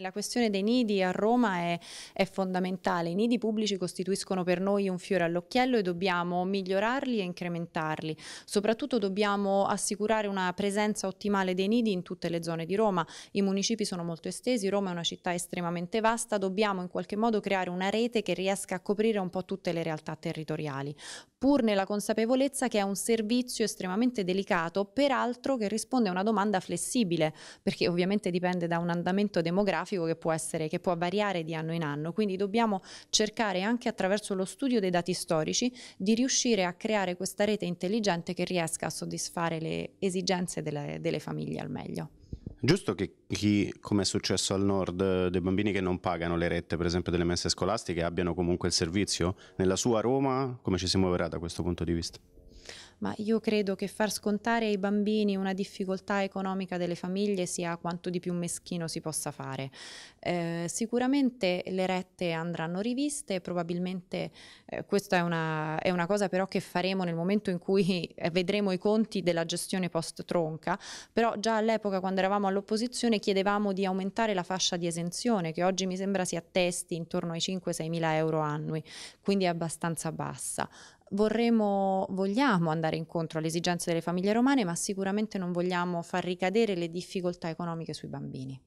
La questione dei nidi a Roma è, è, fondamentale. I nidi pubblici costituiscono per noi un fiore all'occhiello e dobbiamo migliorarli e incrementarli. Soprattutto dobbiamo assicurare una presenza ottimale dei nidi in tutte le zone di Roma. I municipi sono molto estesi, Roma è una città estremamente vasta, dobbiamo in qualche modo creare una rete che riesca a coprire un po' tutte le realtà territoriali pur nella consapevolezza che è un servizio estremamente delicato, peraltro che risponde a una domanda flessibile, perché ovviamente dipende da un andamento demografico che può, essere, che può variare di anno in anno, quindi dobbiamo cercare anche attraverso lo studio dei dati storici di riuscire a creare questa rete intelligente che riesca a soddisfare le esigenze delle, delle famiglie al meglio. Giusto che chi, come è successo al nord, eh, dei bambini che non pagano le rette, per esempio, delle messe scolastiche, abbiano comunque il servizio? Nella sua Roma, come ci si muoverà da questo punto di vista? ma io credo che far scontare ai bambini una difficoltà economica delle famiglie sia quanto di più meschino si possa fare. Eh, sicuramente le rette andranno riviste, probabilmente eh, questa è una, è una, cosa però che faremo nel momento in cui eh, vedremo i conti della gestione post-tronca, però già all'epoca quando eravamo all'opposizione chiedevamo di aumentare la fascia di esenzione che oggi mi sembra si attesti intorno ai 5-6 mila euro annui, quindi è abbastanza bassa vorremmo, vogliamo andare incontro alle esigenze delle famiglie romane, ma sicuramente non vogliamo far ricadere le difficoltà economiche sui bambini.